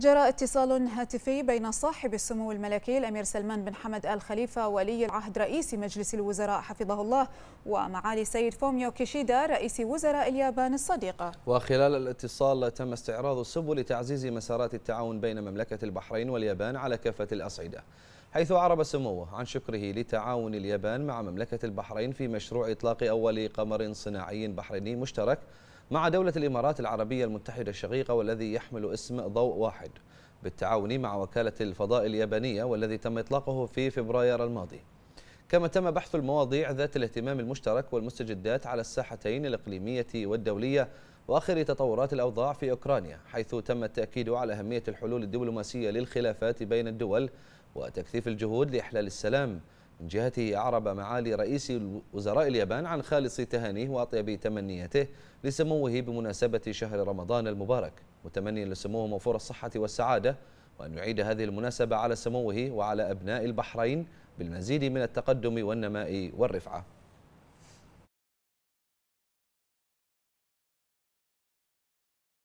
جرى اتصال هاتفي بين صاحب السمو الملكي الأمير سلمان بن حمد آل خليفة ولي العهد رئيس مجلس الوزراء حفظه الله ومعالي السيد فوميو كيشيدا رئيس وزراء اليابان الصديقة وخلال الاتصال تم استعراض سبل تعزيز مسارات التعاون بين مملكة البحرين واليابان على كافة الأصعدة حيث أعرب سموه عن شكره لتعاون اليابان مع مملكة البحرين في مشروع إطلاق أول قمر صناعي بحريني مشترك مع دولة الإمارات العربية المتحدة الشقيقة والذي يحمل اسم ضوء واحد بالتعاون مع وكالة الفضاء اليابانية والذي تم إطلاقه في فبراير الماضي كما تم بحث المواضيع ذات الاهتمام المشترك والمستجدات على الساحتين الإقليمية والدولية وآخر تطورات الأوضاع في أوكرانيا حيث تم التأكيد على أهمية الحلول الدبلوماسية للخلافات بين الدول وتكثيف الجهود لإحلال السلام من جهته أعرب معالي رئيس وزراء اليابان عن خالص تهانيه وأطيب تمنياته لسموه بمناسبة شهر رمضان المبارك متمنيا لسموه موفور الصحة والسعادة وأن يعيد هذه المناسبة على سموه وعلى أبناء البحرين بالمزيد من التقدم والنماء والرفعة